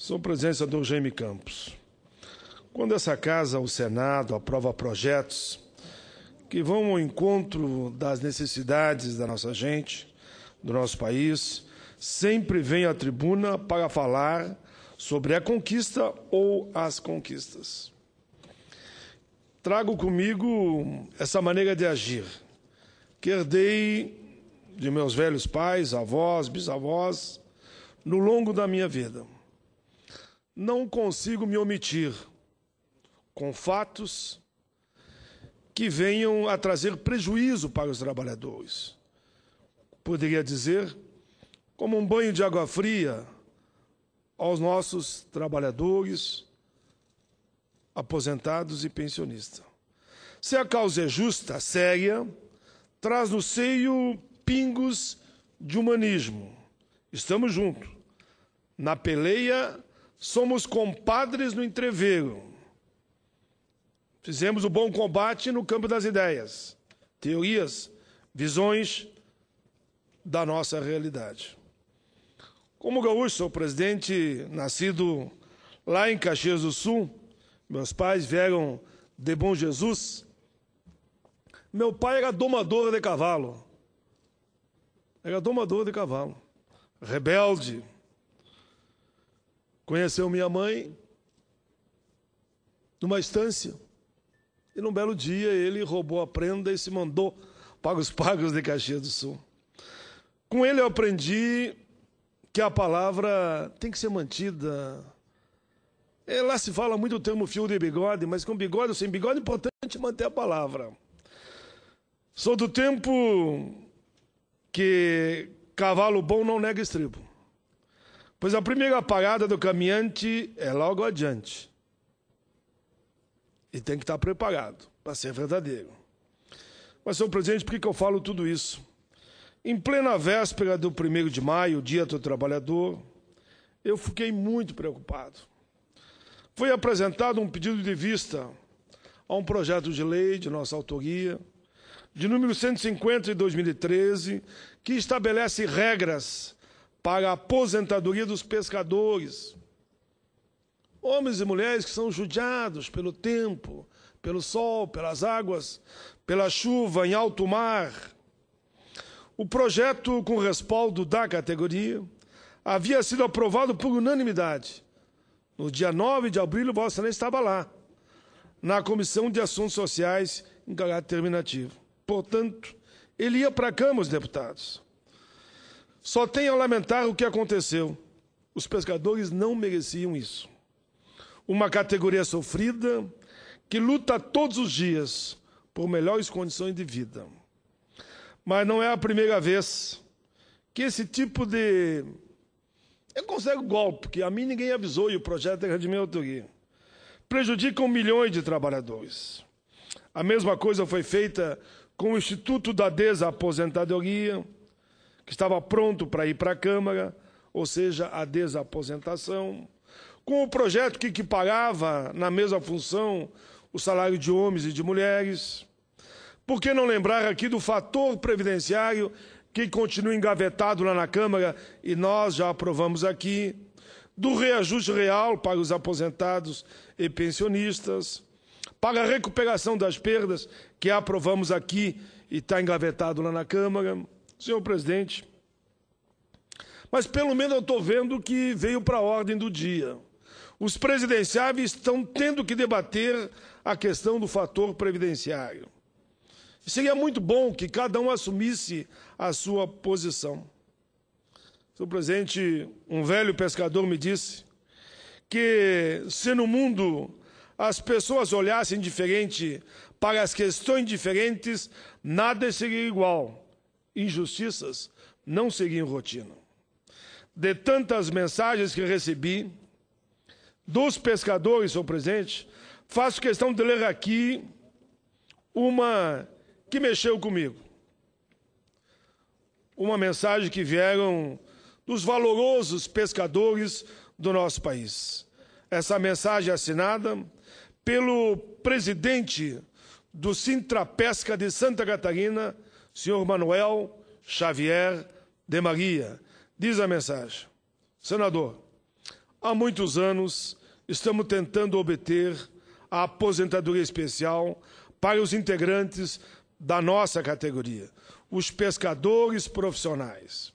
Sou presença do Jaime Campos. Quando essa casa, o Senado, aprova projetos que vão ao encontro das necessidades da nossa gente, do nosso país, sempre vem à tribuna para falar sobre a conquista ou as conquistas. Trago comigo essa maneira de agir, que herdei de meus velhos pais, avós, bisavós, no longo da minha vida não consigo me omitir com fatos que venham a trazer prejuízo para os trabalhadores. Poderia dizer, como um banho de água fria aos nossos trabalhadores, aposentados e pensionistas. Se a causa é justa, séria, traz no seio pingos de humanismo. Estamos juntos. Na peleia somos compadres no entreveiro. Fizemos o bom combate no campo das ideias, teorias, visões da nossa realidade. Como gaúcho, sou presidente, nascido lá em Caxias do Sul, meus pais vieram de Bom Jesus. Meu pai era domador de cavalo. Era domador de cavalo. Rebelde Conheceu minha mãe numa estância. E num belo dia ele roubou a prenda e se mandou para os pagos de Caxias do Sul. Com ele eu aprendi que a palavra tem que ser mantida. É, lá se fala muito o termo fio de bigode, mas com bigode ou sem bigode é importante manter a palavra. Sou do tempo que cavalo bom não nega estribo. Pois a primeira parada do caminhante é logo adiante. E tem que estar preparado para ser verdadeiro. Mas, senhor presidente, por que eu falo tudo isso? Em plena véspera do 1 de maio, dia do trabalhador, eu fiquei muito preocupado. Foi apresentado um pedido de vista a um projeto de lei de nossa autoria, de número 150 de 2013, que estabelece regras para a aposentadoria dos pescadores. Homens e mulheres que são judiados pelo tempo, pelo sol, pelas águas, pela chuva em alto mar. O projeto, com respaldo da categoria, havia sido aprovado por unanimidade. No dia 9 de abril, Vossa Excelência estava lá, na Comissão de Assuntos Sociais, em caráter terminativo. Portanto, ele ia para a Câmara, os deputados. Só tenho a lamentar o que aconteceu. Os pescadores não mereciam isso. Uma categoria sofrida que luta todos os dias por melhores condições de vida. Mas não é a primeira vez que esse tipo de. Eu consigo golpe, que a mim ninguém avisou e o projeto é de minha autoria. Prejudicam milhões de trabalhadores. A mesma coisa foi feita com o Instituto da Desaposentadoria que estava pronto para ir para a Câmara, ou seja, a desaposentação, com o projeto que equiparava na mesma função o salário de homens e de mulheres. Por que não lembrar aqui do fator previdenciário que continua engavetado lá na Câmara e nós já aprovamos aqui? Do reajuste real para os aposentados e pensionistas, para a recuperação das perdas que aprovamos aqui e está engavetado lá na Câmara senhor presidente. Mas pelo menos eu estou vendo que veio para a ordem do dia. Os presidenciáveis estão tendo que debater a questão do fator previdenciário. Seria muito bom que cada um assumisse a sua posição. Senhor presidente, um velho pescador me disse que se no mundo as pessoas olhassem diferente para as questões diferentes, nada seria igual injustiças não seguiam rotina. De tantas mensagens que recebi, dos pescadores são presentes, faço questão de ler aqui uma que mexeu comigo. Uma mensagem que vieram dos valorosos pescadores do nosso país. Essa mensagem é assinada pelo presidente do Sintra Pesca de Santa Catarina, Senhor Manuel Xavier de Maria. Diz a mensagem: Senador, há muitos anos estamos tentando obter a aposentadoria especial para os integrantes da nossa categoria, os pescadores profissionais.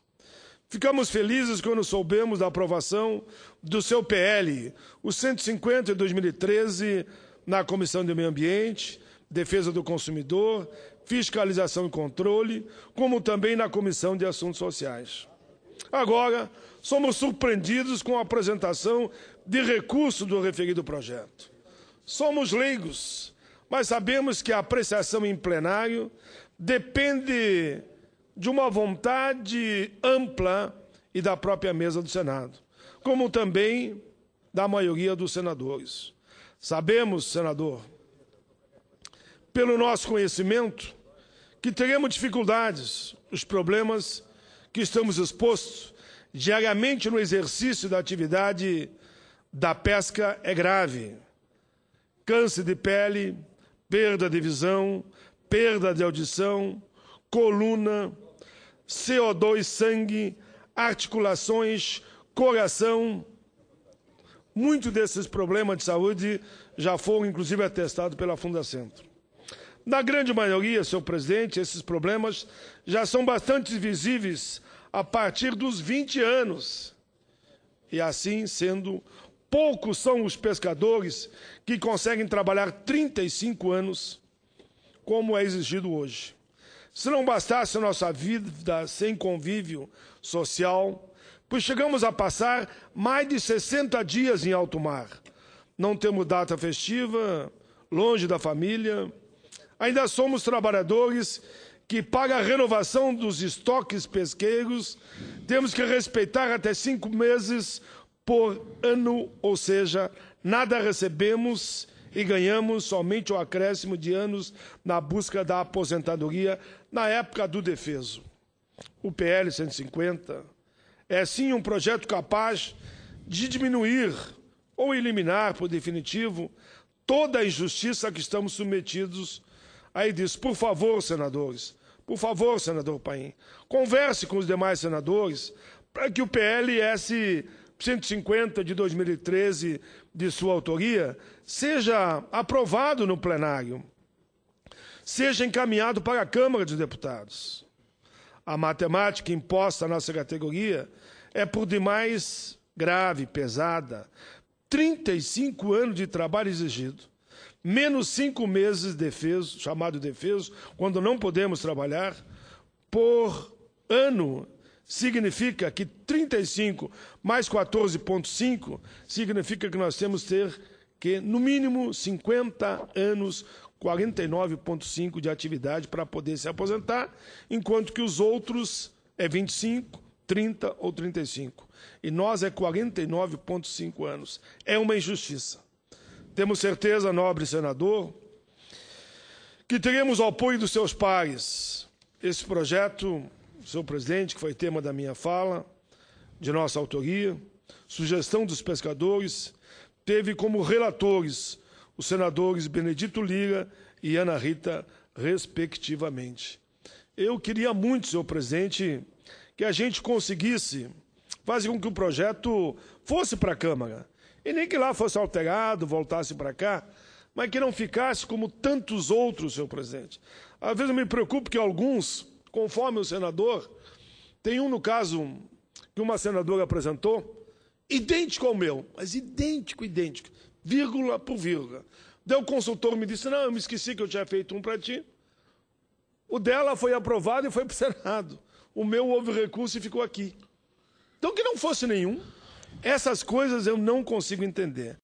Ficamos felizes quando soubemos da aprovação do seu PL, o 150 de 2013, na Comissão de Meio Ambiente, Defesa do Consumidor fiscalização e controle, como também na Comissão de Assuntos Sociais. Agora, somos surpreendidos com a apresentação de recurso do referido projeto. Somos leigos, mas sabemos que a apreciação em plenário depende de uma vontade ampla e da própria mesa do Senado, como também da maioria dos senadores. Sabemos, senador, pelo nosso conhecimento, que teremos dificuldades, os problemas que estamos expostos diariamente no exercício da atividade da pesca é grave. Câncer de pele, perda de visão, perda de audição, coluna, CO2 sangue, articulações, coração. Muitos desses problemas de saúde já foram, inclusive, atestados pela Fundacentro. Na grande maioria, senhor presidente, esses problemas já são bastante visíveis a partir dos 20 anos. E assim sendo, poucos são os pescadores que conseguem trabalhar 35 anos, como é exigido hoje. Se não bastasse a nossa vida sem convívio social, pois chegamos a passar mais de 60 dias em alto mar. Não temos data festiva, longe da família, Ainda somos trabalhadores que pagam a renovação dos estoques pesqueiros temos que respeitar até cinco meses por ano, ou seja, nada recebemos e ganhamos somente o acréscimo de anos na busca da aposentadoria na época do defeso. O PL 150 é sim um projeto capaz de diminuir ou eliminar, por definitivo, toda a injustiça a que estamos submetidos Aí diz: por favor, senadores, por favor, senador Paim, converse com os demais senadores para que o PLS 150 de 2013, de sua autoria, seja aprovado no plenário, seja encaminhado para a Câmara dos Deputados. A matemática imposta à nossa categoria é por demais grave, pesada. 35 anos de trabalho exigido menos cinco meses defeso, chamado defeso, quando não podemos trabalhar, por ano significa que 35 mais 14,5 significa que nós temos que ter que, no mínimo, 50 anos, 49,5 de atividade para poder se aposentar, enquanto que os outros é 25, 30 ou 35. E nós é 49,5 anos. É uma injustiça. Temos certeza, nobre senador, que teremos o apoio dos seus pares. Esse projeto, senhor presidente, que foi tema da minha fala, de nossa autoria, sugestão dos pescadores, teve como relatores os senadores Benedito Lira e Ana Rita, respectivamente. Eu queria muito, senhor presidente, que a gente conseguisse fazer com que o projeto fosse para a Câmara. E nem que lá fosse alterado, voltasse para cá, mas que não ficasse como tantos outros, senhor presidente. Às vezes eu me preocupo que alguns, conforme o senador, tem um no caso que uma senadora apresentou, idêntico ao meu, mas idêntico, idêntico, vírgula por vírgula. Deu o consultor me disse: Não, eu me esqueci que eu tinha feito um para ti. O dela foi aprovado e foi para o Senado. O meu houve recurso e ficou aqui. Então que não fosse nenhum. Essas coisas eu não consigo entender.